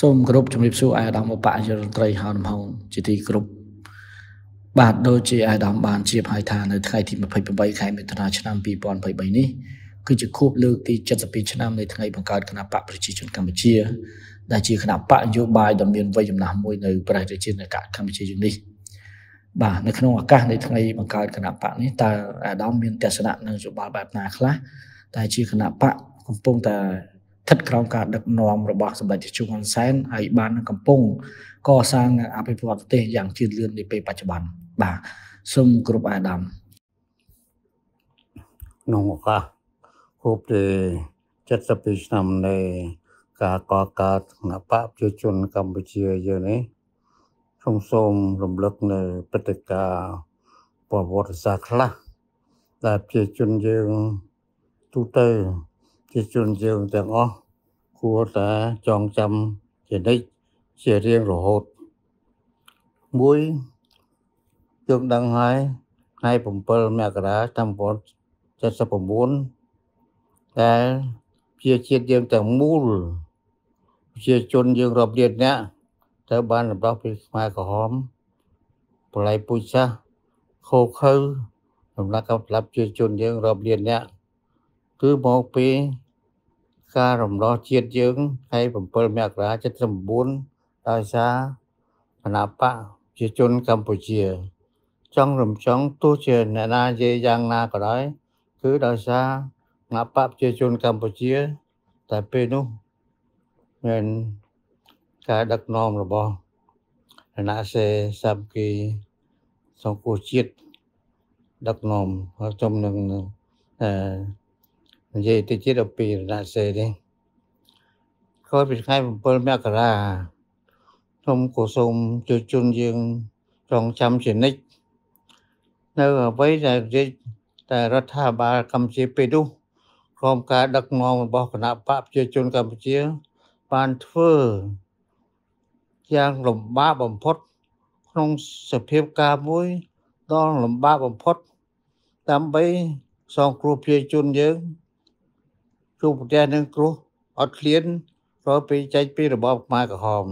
សូមគោរពជំរាបសួរអាយដាមឧបនាយករដ្ឋមន្ត្រីហៅលំហងជាទីគោរពបាទដូចជាអាយដាមបានជ្រាបហើយថានៅថ្ងៃទី28ខែមិថុនាឆ្នាំ2023នេះគឺជាខួបលើកទី72ឆ្នាំនៃថ្ងៃបង្កើតគណបកប្រជាជនកម្ពុជាដែលជាគណបកនយោបាយដ៏មានវ័យចំណាស់មួយនៅប្រជាជាតិនៅកម្ពុជាយើងនេះបាទនៅក្នុងឱកាសនៃថ្ងៃបង្កើតគណបកនេះតើអាយដាមមានទស្សនៈនិងយោបល់បែបណាខ្លះដែលជាគណបកកំពុងតែស្ថិតក្រោមការដឹកនាំរបស់សម្ដេចជួនហ៊ុនសែនហើយបាននឹងកំពុងកសាងអភិវឌ្ឍប្រទេសយ៉ាងជឿនលឿននាពេលបច្ចុប្បន្នបាទសូមគ្រប់អាដាមក្នុងឱកាសគូបទេ72ឆ្នាំនៃការកកើតគណបកប្រជាជនកម្ពុជាយើងនេះខ្ញុំសូមរំលឹកនៅព្រឹត្តិការណ៍ប្រវត្តិសាស្ត្រខ្លះដែលប្រជាជនយើងទូទៅជាជនយើងទាំងអស់គួរតែចងចាំជានិច្ចជារៀងរហូត1យើងដឹងហើយថ្ងៃ7មករា1979ដែលជាជាតិយើងទាំងមូលជាជនយើងរាប់លានអ្នកត្រូវបានរបបពីខ្មែរក្រហមប្រល័យពូជសាសន៍ខូខើសម្រាប់កម្លាប់ជាជនយើងរាប់លានអ្នកគឺមកពីការរំដោះជាតិយើងថ្ងៃ7មករា79ដោយសារគណបកប្រជាជនកម្ពុជាចង់រំចង់ទោះជាអ្នកណានិយាយយ៉ាងណាក៏ដោយគឺដោយសារគណបកប្រជាជនកម្ពុជាតែពេលនោះមានការដឹកនាំរបស់រណសេសាប់គីសង្គមជាតិដឹកនាំហើយចំនឹងអឺនិយាយទៅជា12រណសេនេះក៏ពីថ្ងៃ7មករាខ្ញុំក៏សូមជួយជូនយើងចងចាំជានិច្ចនៅអ្វីដែលរាជតែរដ្ឋាភិបាលកម្ពុជាពេលនោះក្រុមការដឹកនាំរបស់គណៈបកប្រជាជនកម្ពុជា បានធ្វើយ៉ាងលំបាកបំផុត ក្នុងសភាពការមួយដ៏លំបាកបំផុតដើម្បីសងគ្រោះប្រជាជនយើងទូប្រទេសនឹងគ្រោះអត់ឃ្លានព្រោះពីចែកពីរបបខ្មែរក្រហម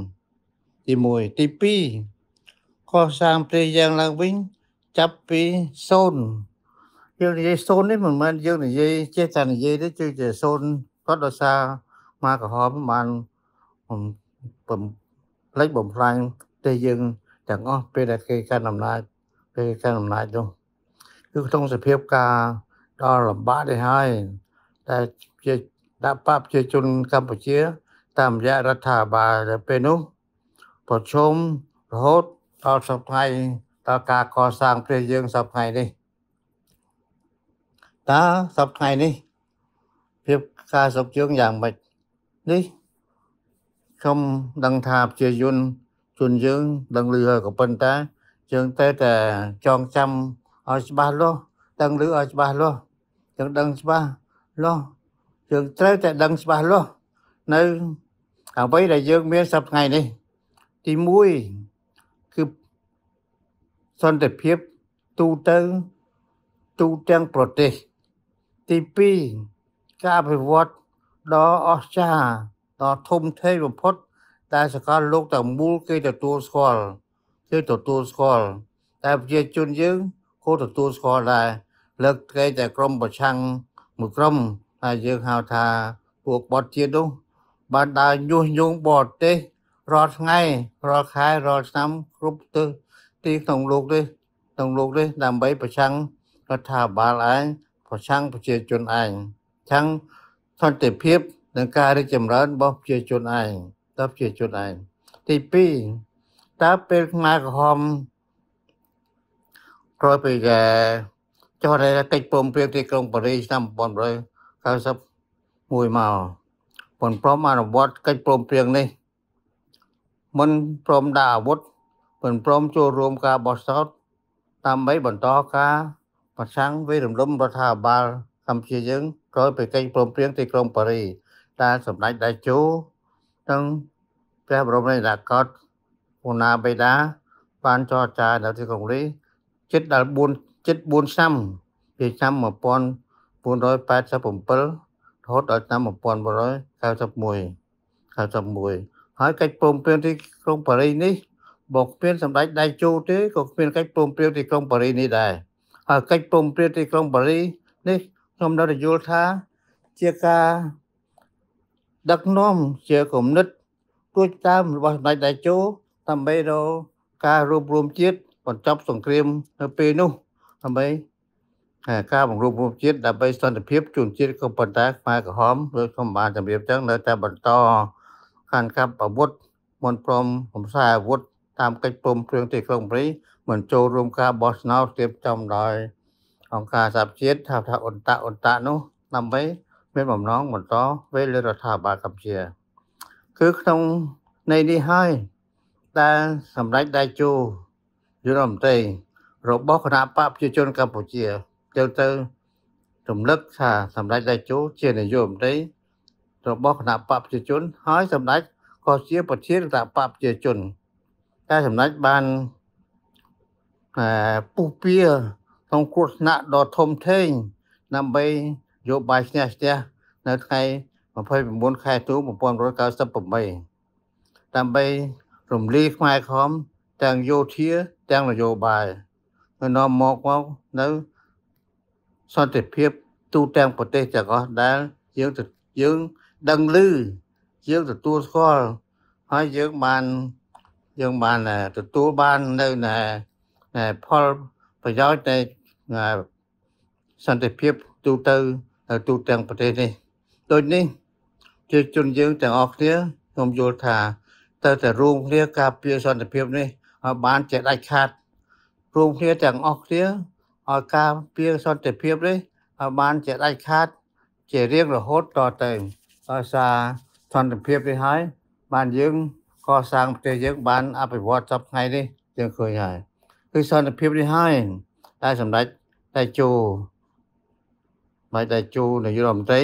ទី1ទី2កសាងប្រទេសយ៉ាងឡើងវិញចាប់ពី0យើងនិយាយ0នេះមិនមែនយើងនិយាយចេះតែនិយាយទេគឺជា0គាត់ដោយសារខ្មែរក្រហមបានផ្លេចបំផ្លាញប្រទេសយើងទាំងអស់ពេលដែលគេកាន់អំណាចពេលកាន់អំណាចនោះគឺក្នុងសភាពការដល់លំបាកនេះហើយតែជាដាក់បាប្រជាជនកម្ពុជាតាមរយៈរដ្ឋាភិបាលតែពេលនោះប្រជុំរហូតដល់សប្តាហ៍ដល់ការកសាងព្រះយើងសប្តាហ៍នេះតើសប្តាហ៍នេះភាពការសុខយើងយ៉ាងម៉េចនេះខ្ញុំដឹងថាប្រជាជនជនយើងដឹងឮហើយក៏ប៉ុន្តែយើងតែតែចងចាំឲ្យច្បាស់លាស់ដឹងឮឲ្យច្បាស់លាស់យើងដឹងច្បាស់លាស់យើងត្រូវតែដឹងច្បាស់លាស់នៅអ្វីដែលយើងមានសប្តាហ៍នេះទី1គឺសន្តិភាពទូទៅទូទាំងប្រទេសទី2ការអភិវឌ្ឍដ៏អស្ចារ្យដ៏ធំធេងបំផុតដែលសកលលោកទាំងមូលគេទទួលស្គាល់គេទទួលស្គាល់តែប្រជាជនយើងក៏ទទួលស្គាល់ដែរលើកលែងតែក្រុមប្រឆាំងមួយក្រុមហើយយើងហៅថាពួកបតជាតិនោះបានដើរញុះញង់បរទេសរាល់ថ្ងៃរាល់ខែរាល់ឆ្នាំគ្រប់ទិសទីក្នុងលោកនេះក្នុងលោកនេះដើម្បីប្រឆាំងរដ្ឋាភិបាលឯងប្រឆាំងប្រជាជនឯងឆាំងសន្តិភាពនិងការរីកចម្រើនរបស់ប្រជាជនឯងតើប្រជាជនឯងទី2តើពេលខ្មែរក្រហមក្រោយពីចុះរែកិច្ចពំព្រៀងទីក្រុងប៉ារីសឆ្នាំ1900 91មកមិនព្រមអនុវត្តកិច្ចព្រមព្រៀងនេះមិនព្រមដាក់អាវុធមិនព្រមចូលរួមការបោះឆ្នោតតាមបីបន្តការប្រឆាំងវិរំលំរដ្ឋាភិបាលកម្ពុជាយើងក្រោយពីកិច្ចព្រមព្រៀងទីក្រុងប៉ារីដែលសម្ដេចតេជោនិងព្រះបរមរាជាកោដ្ឋឧណាបេដាបានចរចានៅទីក្រុងនេះជិតដល់4ជិត4ឆ្នាំពីឆ្នាំ1000 1987រហូតដល់ឆ្នាំ1991 91ហើយកិច្ចព្រមព្រៀងទីក្រុងប៉ារីសនេះបើគ្មានសម្ដេចដៃជោទេក៏គ្មានកិច្ចព្រមព្រៀងទីក្រុងប៉ារីសនេះដែរហើយកិច្ចព្រមព្រៀងទីក្រុងប៉ារីសនេះខ្ញុំនៅតែយល់ថាជាការដឹកនាំជាគំនិតទួចតាមរបស់សម្ដេចដៃជោដើម្បីរកការរួមរวมជាតិបញ្ចប់សង្គ្រាម នៅពេលនោះដើម្បីការបង្រួបបង្រួមជាតិដើម្បីសន្តិភាពជួនជាតិក៏ប៉ុន្តែខ្មែរក្រហមឬក៏បានជំរាបចឹងនៅតែបន្តកាន់កាប់អាវុធមិនព្រមកំសាអាវុធតាមកិច្ចព្រមព្រៀងទីក្រុងប្រៃមិនចូលរួមការបោះឆ្នោតទៀបចំដោយអង្គការសហជាតិថាថាអន្តៈអន្តៈនោះដើម្បីមានបំណងបន្តវេលារដ្ឋាភិបាលកម្ពុជាគឺក្នុងនៃនេះហើយដែលសម្ដេចដៃជោយន្តមន្ត្រីរបស់គណៈបកប្រជាជនកម្ពុជាយើងទៅរំលឹកថាសម្ដេចតេជោជានាយករដ្ឋមន្ត្រីរបស់គណៈបកប្រជាជន ហើយសម្ដេចក៏ជាប្រធានគណៈបកប្រជាជនតែសម្ដេចបានអឺពុះពៀក្នុងគ្រោះថ្នាក់ដ៏ធំធេងដើម្បីយកបាយឈ្នះឈ្នះនៅថ្ងៃ29ខែទូ1998ដើម្បីរំលីខ្មែរខំទាំងយោធាទាំងនយោបាយនាំមកមកនៅសន្តិភាពទូទាំងប្រទេសទាំងអស់ដែលយើងយើងដឹងឮយើងទទួលស្គាល់ហើយយើងបានយើងបានទទួលបាននៅណែផលប្រយោជន៍នៃសន្តិភាពទូទៅទូទាំងប្រទេសនេះដូចនេះជាជនយើងទាំងអស់គ្នាខ្ញុំយល់ថាតើតើរួមគ្នាការពារសន្តិភាពនេះឲ្យបានជាដាច់ខាត រួមគ្នាទាំងអស់គ្នាឲ្យការពារសន្តិភាពនេះឲ្យបានជាដាច់ខាត ជារៀងរហូតតទៅដោយសារសន្តិភាពនេះហើយបានយើង កសាងប្រទេសយើងបានអភិវឌ្ឍសពថ្ងៃនេះយើងឃើញហើយគឺសន្តិភាពនេះហើយដែលសម្ដេចតេជោមកតេជោនាយករដ្ឋមន្ត្រី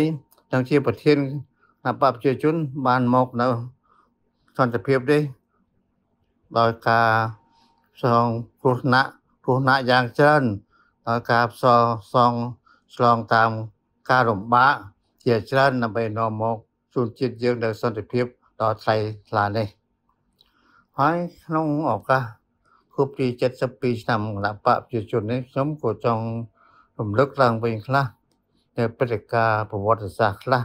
ទាំងជាប្រធានអបប្រជាជន បានមកនៅសន្តិភាពនេះដោយការសងគ្រោះថ្នាក់គ្រោះថ្នាក់យ៉ាងច្រើនឲ្យការផ្សងសងឆ្លងតាមការរំបាកជាច្រើនដើម្បីនាំមកជូនជាតិយើងនៅសន្តិភាពដល់ថ្លៃថ្លានេះ ហើយក្នុងឱកាសគប់ទី72ឆ្នាំគណៈបកប្រជាជននេះខ្ញុំក៏ចង់រំលឹកឡើងវិញខ្លះនៅព្រឹត្តិការណ៍ប្រវត្តិសាស្ត្រខ្លះ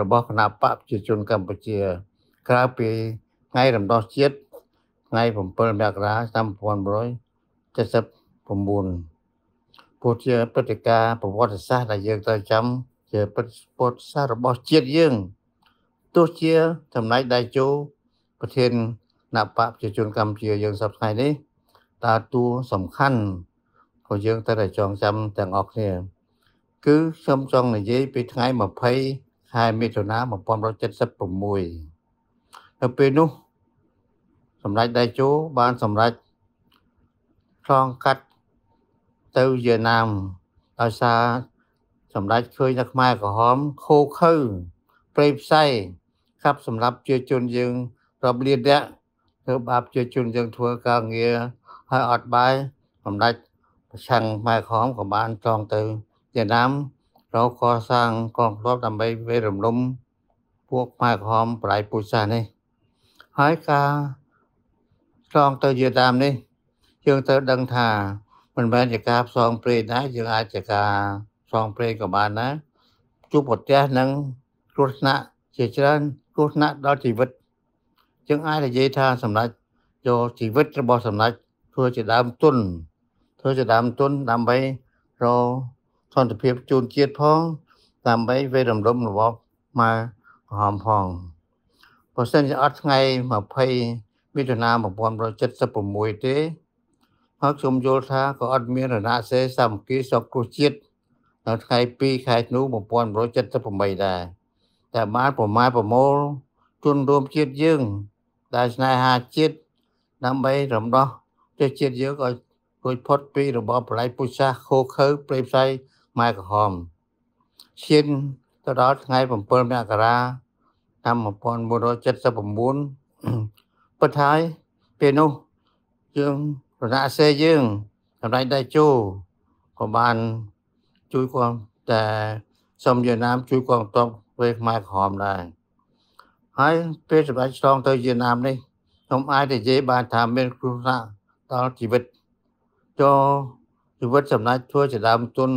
របស់គណៈបកប្រជាជនកម្ពុជា ក្រៅពីថ្ងៃរំដោះជាតិថ្ងៃ7មករាឆ្នាំ1979ព្រោះជាព្រឹត្តិការណ៍ប្រវត្តិសាស្ត្រដែលយើងត្រូវចាំជាព្រឹត្តិប្រវត្តិសាស្ត្ររបស់ជាតិយើងទោះជាចំណែកដៃជោប្រធាននបកប្រជាជនកម្ពុជាយើងសប្តាហ៍នេះតើតួសំខាន់ក៏យើងត្រូវតែចងចាំទាំងអស់គ្នា គឺខ្ញុំចង់និយាយពីថ្ងៃ20ខែមិថុនា1976នៅពេលនោះសម្ដេចដៃជោបានសម្រេចឆ្លងកាត់ទៅវៀតណាមដោយសារសម្ដេចឃើញថាខ្មែរក្រហមខូខើប្រេផ្សៃខាប់សម្រាប់ជាជនយើងរាប់លានអ្នកធ្វើបាបជាជនយើងធ្វើការងារហើយអត់បាយសម្ដេចប្រឆាំងខ្មែរក្រហមក៏បានចងទៅវៀតណាមរកកសាងកងទ័ពដើម្បីវេរំលំពួកខ្មែរក្រហមប្រៃពុសានេះហើយការចងទៅវៀតណាមនេះយើងត្រូវដឹងថាមិនមែនជាការផ្សងព្រេងណាយើងអាចជាការផ្សងព្រេងក៏បានណាជួបប្រទះនឹងគ្រោះថ្នាក់ជាច្រើនគ្រោះថ្នាក់ដល់ជីវិតយើងអាចនិយាយថាសម្ដេចយកជីវិតរបស់សម្ដេចធ្វើជាដើមទុនធ្វើជាដើមទុនដើម្បីរកសន្តិភាពជូនជាតិផងដើម្បីវេរំលំរបស់មកក្រហមផងបើសិនជាអត់ថ្ងៃ20មិថុនា1976ទេហើយខ្ញុំយល់ថាក៏អត់មានរណសេរសាមគ្គីសពគ្រោះជាតិនៅថ្ងៃ2ខែធ្នូ1978ដែរតែបានប្រមាថប្រមូលជនរួមជាតិយើង ដែលស្នេហាជាតិដើម្បីរំដោះប្រទេសជាតិយើងឲ្យរួចផុតពីរបបប្រល័យពូជសាសន៍ខូខើព្រៃផ្សៃម៉ែក្រហមឈានទៅដល់ថ្ងៃ7មករាឆ្នាំ1979ពិតហើយពេលនោះយើងរណសេយើងសម្រាប់តែជួក៏បានជួយគាំតែសូមវៀតណាមជួយកងទ័ពវេខ្មែរក្រហមដែរហើយពេលសម្រាប់ឆ្លងទៅវៀតណាម នេះខ្ញុំអាចនិយាយបានថាមានគ្រោះថ្នាក់ដល់ជីវិតចូលជីវិតសម្រាប់ធ្វើជាដើមទុន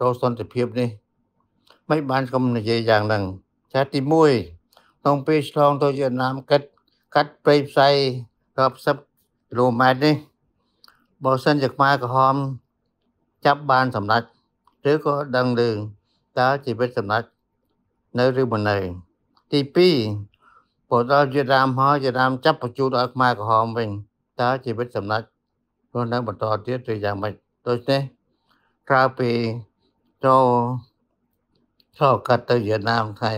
ចូលសន្តិភាពនេះមិនបានខ្ញុំនិយាយយ៉ាងហ្នឹងចាទី1ក្នុងពេលឆ្លងទៅវៀតណាមកាត់កាត់ព្រៃផ្សៃរាប់សិបគីឡូម៉ែត្រនេះបើសិនជាខ្មែរក្រហមចាប់បានសម្ដេចឬក៏ដឹងឮតើជីវិតសម្ដេចនៅឬមិននៅទី2បើដល់យេរាមហើយយេរាមចាប់បញ្ជូនដល់ខ្មែរក្រហមវិញតើជីវិតសម្ដេចនោះនៅបន្តទៀតឬយ៉ាងម៉េចដូច្នេះក្រៅពីចូលចូលកាត់ទៅវៀតណាមថ្ងៃ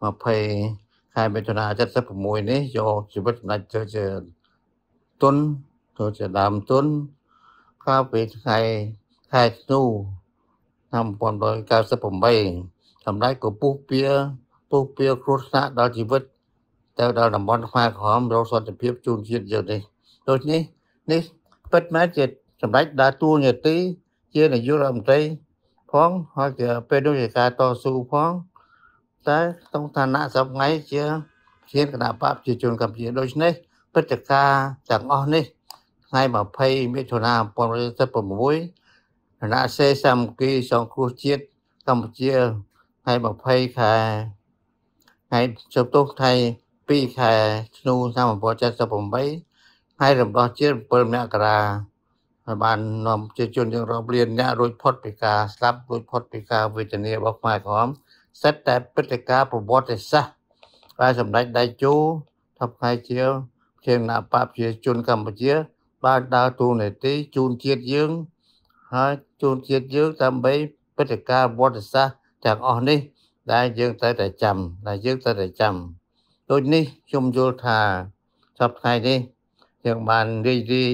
20ខែមិថុនា76នេះយកជីវិតសម្ដេចធ្វើជាទុនក៏จะដើមទុនកាលពីថ្ងៃខែធ្នូឆ្នាំ1998សម្ដេចក៏ពុះពៀពុះពៀគ្រោះថ្នាក់ដល់ជីវិត ទៅដល់តំបន់ខ្មែរក្រហមរកសន្តិភាពជូនជាតិយើងនេះដូចនេះនេះពិតមែនជាសម្ដេចដើរតួនាទីជានាយករដ្ឋមន្ត្រីផងហើយជាពេលនោះជាការតស៊ូផងតែក្នុងឋានៈសពថ្ងៃជាជាគណៈបព្វប្រជាជនកម្ពុជាដូច្នេះព្រឹត្តិការណ៍ទាំងអស់នេះថ្ងៃ20មិថុនា1976គណៈសេសាមគ្គីសង្គ្រោះជាតិកម្ពុជាថ្ងៃ20ខែថ្ងៃជប់ទោសថ្ងៃ2ខែធ្នូឆ្នាំ1978ថ្ងៃរំដោះជាតិ7មករាហើយបាននាំប្រជាជនយើងរាប់លានអ្នករួចផុតពីការស្លាប់រួចផុតពីការវេទនារបស់ខ្មែរក្រមសិតតែព្រឹត្តិការណ៍ប្រវត្តិសាស្ត្រដែលសម្ដេចដៃជូថាផ្នែកជាជាគណៈបព្វជិជនកម្ពុជាបានដើរតួនាទីជូនជាតិយើងហើយជូនជាតិយើងដើម្បីព្រឹត្តិការណ៍វត្តសាស្ត្រទាំងអស់នេះដែលយើងត្រូវតែចាំដែលយើងត្រូវតែចាំដូចនេះខ្ញុំយល់ថាសប្តាហ៍នេះយើងបានរីករាយ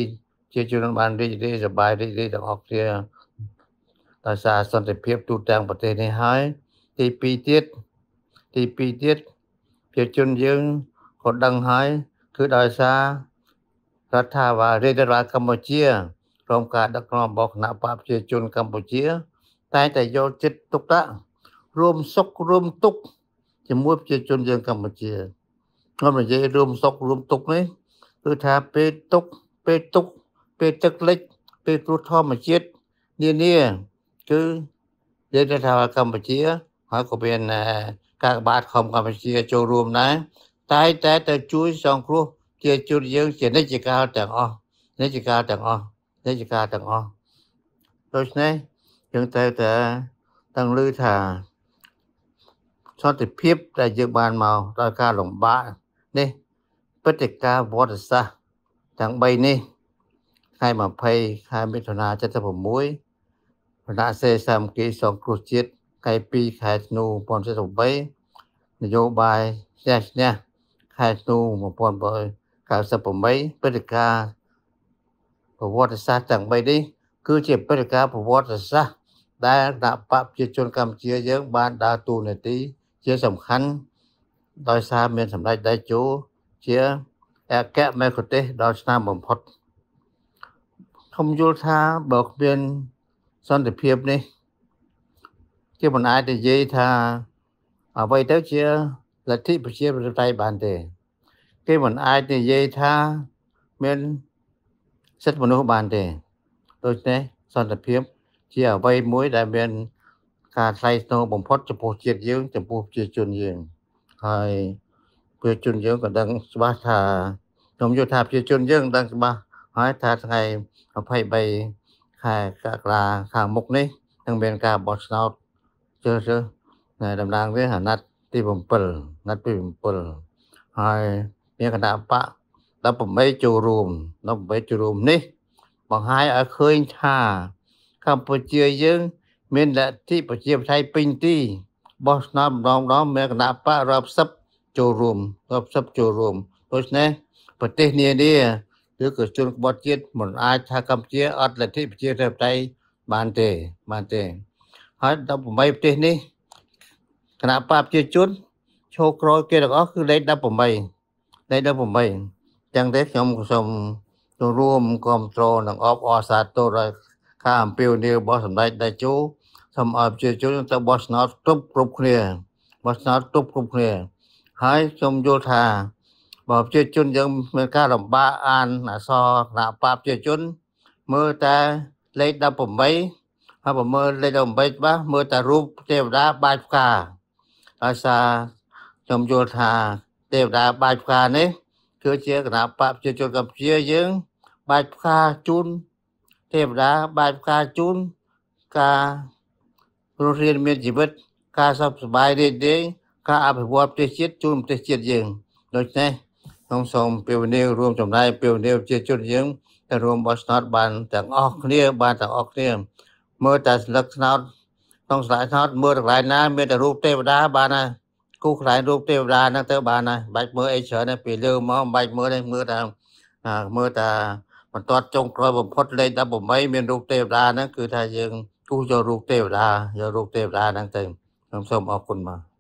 ជាជនបានរីករាយសប្បាយរីករាយទាំងអស់គ្នាដោយសារសន្តិភាពទូទាំងប្រទេសនេះហើយ ទី2ទៀតទី2ទៀតប្រជាជនយើងក៏ដឹងហើយគឺដោយសាររដ្ឋាភិបាលរាជរដ្ឋាភិបាលកម្ពុជាក្រុមការដឹកនាំរបស់គណៈបកប្រជាជនកម្ពុជា តែងតែយកចិត្តទុកដាក់រួមសុខរួមទុក្ខជាមួយប្រជាជនយើង កម្ពុជាខ្ញុំនិយាយរួមសុខរួមទុក្ខនេះគឺថាពេលទុក្ខពេលទុក្ខពេលទឹកលិចពេលគ្រោះធម្មជាតិនានា គឺរដ្ឋាភិបាលកម្ពុជា ហើយក៏មានការក្បាតខំកម្ពុជា ចូលរួមដែរតែតែទៅជួយសង្គ្រោះជាជនយើងជានិច្ចកាលទាំងអស់និច្ចកាលទាំងអស់និច្ចកាលទាំងអស់ដូច្នេះយើងត្រូវតែតាំងលឺថាសន្តិភាពដែលយើងបានមកដោយការលំបាកនេះព្រឹត្តិការណ៍វត្តសាស្ត្រទាំង3នេះថ្ងៃ20ខែមិថុនា76វណ្ណៈសេសាមគីសង្គ្រោះជាតិថ្ងៃ2ខែធ្នូ2023នយោបាយស្ញះស្ញះខែធ្នូ1900 98ព្រឹត្តិការណ៍ប្រវត្តិសាស្ត្រទាំង3នេះគឺជាព្រឹត្តិការណ៍ប្រវត្តិសាស្ត្រដែលគណៈបកប្រជាជនកម្ពុជាយើងបានដើរតួនាទី ជាសំខាន់ដោយសារមានសម្ដេចតេជោជាអគ្គមគ្គុទេសកដល់ឆ្នាំបំផុតខ្ញុំយល់ថាបើគ្មានសន្តិភាពនេះគេមិនអាចនិយាយថា អ្វីទៅជាលទ្ធិប្រជាធិបតេយ្យបានទេគេមិនអាចនិយាយថាមានសិទ្ធិមនុស្សបានទេដូច្នេះសន្តិភាពជាអ្វីមួយដែលមាន ការថ្លៃថ្នូរបំផុតចំពោះជាតិយើង ចំពោះប្រជាជនយើង ហើយប្រជាជនយើងក៏ដឹងច្បាស់ថាខ្ញុំយល់ថាប្រជាជនយើងដឹងច្បាស់ហើយថាថ្ងៃ23ខែកក្កដាខាងមុខនេះនឹងមានការបោះឆ្នោតជ្រើសរើសតំណាងរាស្ត្រអាណត្តិទី7អាណត្តិទី7ហើយមានគណៈបក18ចូលរួម18ចូលរួមនេះ បង្ហាញឲ្យឃើញថាកម្ពុជាយើង មានលទ្ធិប្រជាធិបតេយ្យពេញទីបោះឆ្នោតម្ដងម្ដងមានគណៈបករាប់សិបចូលរួមរាប់សិបចូលរួមដូច្នេះ ប្រទេសនានាឬក៏ជនក្បត់ជាតិមិនអាចថាកម្ពុជាអត់លទ្ធិប្រជាធិបតេយ្យបានទេបានទេ ហើយ18ប្រទេសនេះគណៈបកប្រជាជនឈោក្រោយគេទាំងអស់គឺលេខ18នៃ18អញ្ចឹងទេខ្ញុំសូមចូលរួមគ្រប់គ្រងនិងអបអរសាទរដល់ការអំពាវនាវរបស់សម្ដេចតេជោសូមឲ្យប្រជាជនទៅបោះឆ្នោតគ្រប់គ្រប់គ្នាបោះឆ្នោតគ្រប់គ្រប់គ្នាហើយខ្ញុំយល់ថាបើប្រជាជនយើងមានការលំបាកអានអសរគណៈបព្វប្រជាជន មើលតែលេខ18ហើយបើមើលលេខ18ច្បាស់មើលតែរូបទេវតាបាយផ្កាដោយសារខ្ញុំយល់ថាទេវតាបាយផ្កានេះគឺជាគណៈបកប្រជាជនកម្ពុជាយើងបាយផ្កាជូនទេវតាបាយផ្កាជូនការរស់រានមានជីវិត ការសុខសប្បាយរីករាយការអភិវឌ្ឍប្រទេសជាតិជូនប្រទេសជាតិយើងដូច្នេះខ្ញុំសូមពាវនាវរួម ចំណាយពាវនាវប្រជាជនយើងទៅរួមបោះឆ្នោត បានទាំងអស់គ្នាបានទាំងអស់គ្នាមើលតែស្លឹកឆ្នោតក្នុងស្លាកឆ្នោតមើលកន្លែងណាមានតែរូបទេវតាបានណាគូខ្លែងរូបទេវតាហ្នឹងទៅបានហើយបាច់មើលអីច្រើនពេលលើមកបាច់មើលនេះមើលតែមើលតែបន្ទាត់ចុងក្រោយបំផុតលេខ18មានរូបទេវតាហ្នឹងគឺថាយើងគូយករូបទេវតាយករូបទេវតាហ្នឹងទៅខ្ញុំសូមអរគុណបាទ